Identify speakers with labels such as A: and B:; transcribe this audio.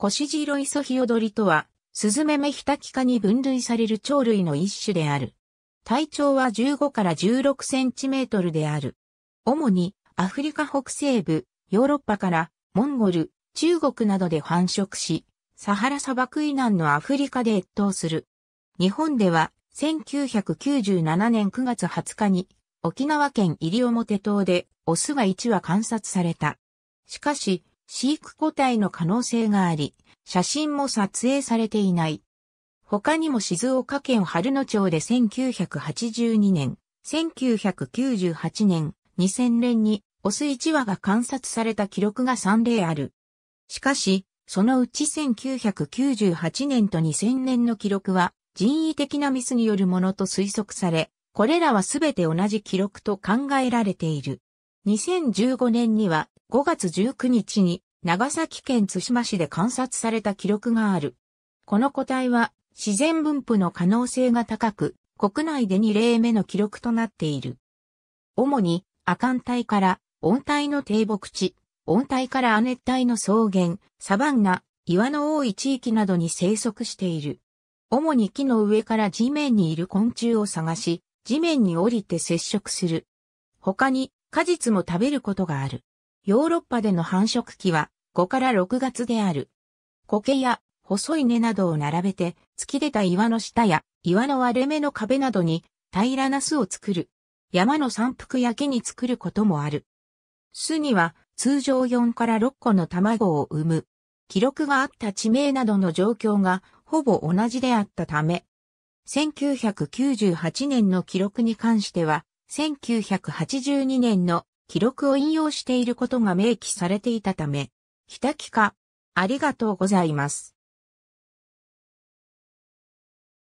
A: コシジロイソヒヨドリとは、スズメメヒタキ科に分類される鳥類の一種である。体長は15から16センチメートルである。主にアフリカ北西部、ヨーロッパからモンゴル、中国などで繁殖し、サハラ砂漠以南のアフリカで越冬する。日本では1997年9月20日に沖縄県モ表島でオスが1羽観察された。しかし、飼育個体の可能性があり、写真も撮影されていない。他にも静岡県春野町で1982年、1998年、2000年にオス1羽が観察された記録が3例ある。しかし、そのうち1998年と2000年の記録は人為的なミスによるものと推測され、これらはすべて同じ記録と考えられている。2015年には5月19日に長崎県津島市で観察された記録がある。この個体は自然分布の可能性が高く、国内で2例目の記録となっている。主に亜寒帯から温帯の低木地、温帯から亜熱帯の草原、サバンナ、岩の多い地域などに生息している。主に木の上から地面にいる昆虫を探し、地面に降りて接触する。他に果実も食べることがある。ヨーロッパでの繁殖期は5から6月である。苔や細い根などを並べて突き出た岩の下や岩の割れ目の壁などに平らな巣を作る。山の山腹や木に作ることもある。巣には通常4から6個の卵を産む。記録があった地名などの状況がほぼ同じであったため、1998年の記録に関しては、1982年の記録を引用していることが明記されていたため、北木か、ありがとうございます。